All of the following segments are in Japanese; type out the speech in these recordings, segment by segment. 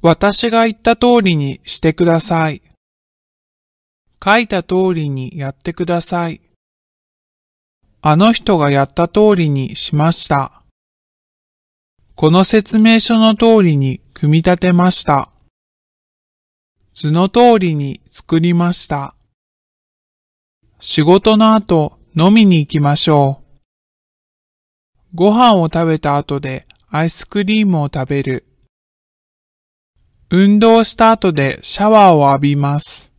私が言った通りにしてください。書いた通りにやってください。あの人がやった通りにしました。この説明書の通りに組み立てました。図の通りに作りました。仕事の後飲みに行きましょう。ご飯を食べた後でアイスクリームを食べる。運動した後でシャワーを浴びます。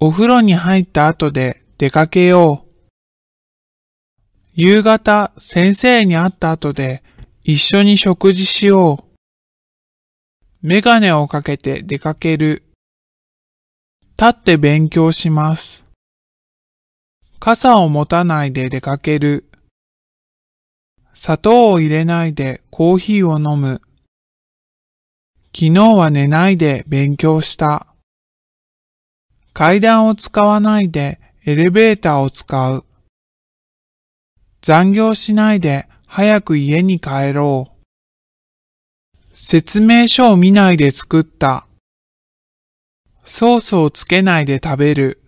お風呂に入った後で出かけよう。夕方先生に会った後で一緒に食事しよう。メガネをかけて出かける。立って勉強します。傘を持たないで出かける。砂糖を入れないでコーヒーを飲む。昨日は寝ないで勉強した。階段を使わないでエレベーターを使う。残業しないで早く家に帰ろう。説明書を見ないで作った。ソースをつけないで食べる。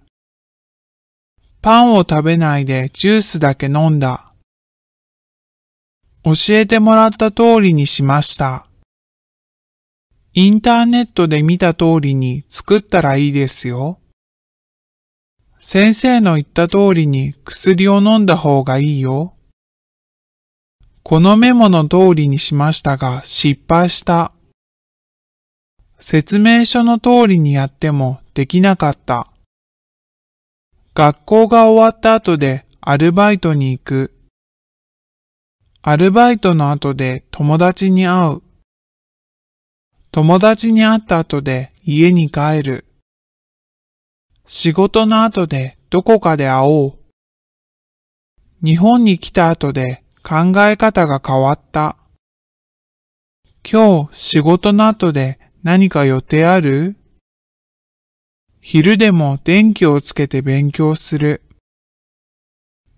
パンを食べないでジュースだけ飲んだ。教えてもらった通りにしました。インターネットで見た通りに作ったらいいですよ。先生の言った通りに薬を飲んだ方がいいよ。このメモの通りにしましたが失敗した。説明書の通りにやってもできなかった。学校が終わった後でアルバイトに行く。アルバイトの後で友達に会う。友達に会った後で家に帰る。仕事の後でどこかで会おう。日本に来た後で考え方が変わった。今日仕事の後で何か予定ある昼でも電気をつけて勉強する。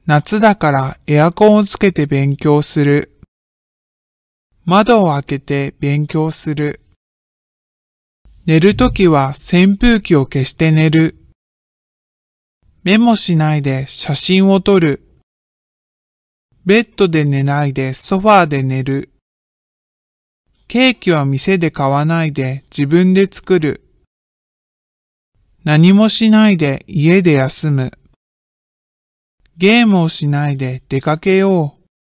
夏だからエアコンをつけて勉強する。窓を開けて勉強する。寝るときは扇風機を消して寝る。メモしないで写真を撮る。ベッドで寝ないでソファーで寝る。ケーキは店で買わないで自分で作る。何もしないで家で休む。ゲームをしないで出かけよう。